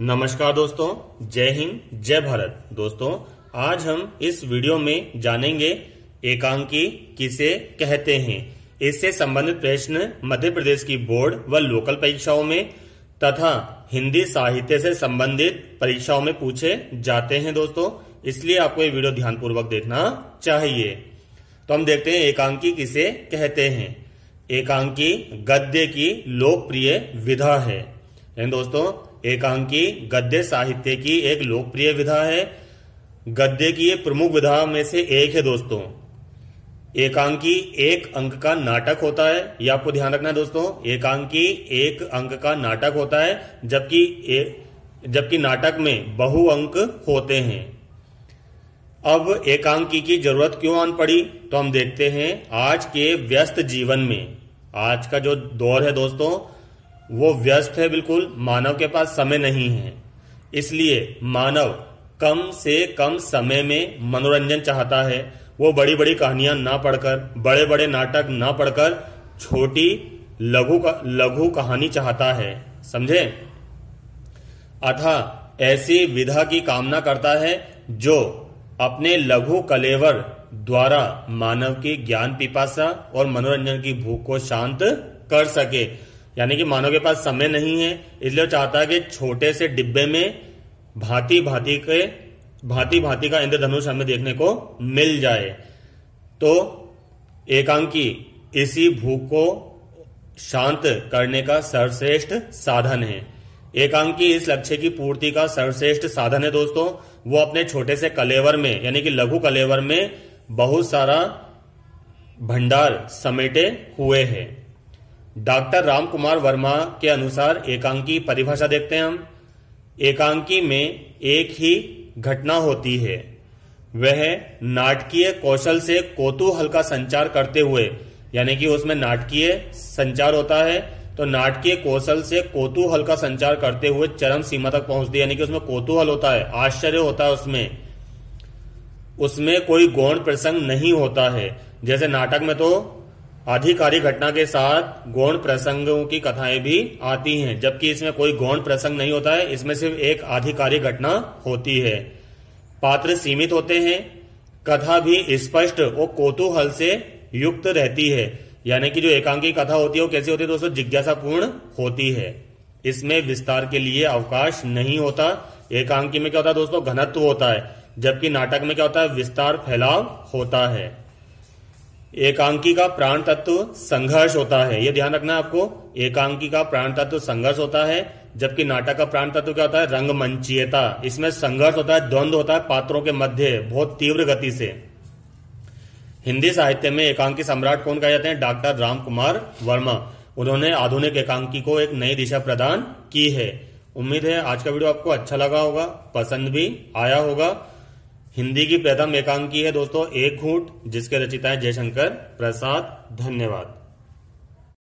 नमस्कार दोस्तों जय हिंद जय भारत दोस्तों आज हम इस वीडियो में जानेंगे एकांकी किसे कहते हैं इससे संबंधित प्रश्न मध्य प्रदेश की बोर्ड व लोकल परीक्षाओं में तथा हिंदी साहित्य से संबंधित परीक्षाओं में पूछे जाते हैं दोस्तों इसलिए आपको ये वीडियो ध्यानपूर्वक देखना चाहिए तो हम देखते हैं एकांकी किसे कहते हैं एकांकी गद्य की लोकप्रिय विधा है दोस्तों एकांकी गद्य साहित्य की एक लोकप्रिय विधा है गद्य की ये प्रमुख विधा में से एक है दोस्तों एकांकी एक अंक का नाटक होता है यह आपको ध्यान रखना है दोस्तों एकांकी एक अंक का नाटक होता है जबकि जबकि नाटक में बहु अंक होते हैं अब एकांकी की जरूरत क्यों आन पड़ी तो हम देखते हैं आज के व्यस्त जीवन में आज का जो दौर है दोस्तों वो व्यस्त है बिल्कुल मानव के पास समय नहीं है इसलिए मानव कम से कम समय में मनोरंजन चाहता है वो बड़ी बड़ी कहानियां ना पढ़कर बड़े बड़े नाटक ना पढ़कर छोटी लघु लघु कहानी चाहता है समझे अथा ऐसी विधा की कामना करता है जो अपने लघु कलेवर द्वारा मानव की ज्ञान पिपासा और मनोरंजन की भूख को शांत कर सके यानी कि मानव के पास समय नहीं है इसलिए चाहता है कि छोटे से डिब्बे में भांति भांति के भांति भांति का इंद्रधनुष हमें देखने को मिल जाए तो एकांकी इसी भूख को शांत करने का सर्वश्रेष्ठ साधन है एकांकी इस लक्ष्य की पूर्ति का सर्वश्रेष्ठ साधन है दोस्तों वो अपने छोटे से कलेवर में यानी कि लघु कलेवर में बहुत सारा भंडार समेटे हुए है डॉक्टर राम कुमार वर्मा के अनुसार एकांकी परिभाषा देखते हैं हम एकांकी में एक ही घटना होती है वह नाटकीय कौशल से कोतूहल का संचार करते हुए यानी कि उसमें नाटकीय संचार होता है तो नाटकीय कौशल से कोतूहल का संचार करते हुए चरम सीमा तक पहुंचती है यानी कि उसमें कोतूहल होता है आश्चर्य होता है उसमें उसमें कोई गौण प्रसंग नहीं होता है जैसे नाटक में तो आधिकारिक घटना के साथ गौण प्रसंगों की कथाएं भी आती हैं जबकि इसमें कोई गौण प्रसंग नहीं होता है इसमें सिर्फ एक आधिकारिक घटना होती है पात्र सीमित होते हैं कथा भी स्पष्ट और कोतूहल से युक्त रहती है यानी कि जो एकांकी कथा होती है वो कैसी होती है दोस्तों जिज्ञासापूर्ण होती है इसमें विस्तार के लिए अवकाश नहीं होता एकांकी में क्या होता है दोस्तों घनत्व होता है जबकि नाटक में क्या होता है विस्तार फैलाव होता है एकांकी का प्राण तत्व संघर्ष होता है यह ध्यान रखना आपको एकांकी का प्राण तत्व संघर्ष होता है जबकि नाटक का प्राण तत्व क्या होता है रंगमंचीयता इसमें संघर्ष होता है द्वंद्व होता है पात्रों के मध्य बहुत तीव्र गति से हिंदी साहित्य में एकांकी सम्राट कौन कहे जाते हैं डॉक्टर राम कुमार वर्मा उन्होंने आधुनिक एकांकी को एक नई दिशा प्रदान की है उम्मीद है आज का वीडियो आपको अच्छा लगा होगा पसंद भी आया होगा हिंदी की प्रथम एकांकी है दोस्तों एक घूट जिसके रचिता है जयशंकर प्रसाद धन्यवाद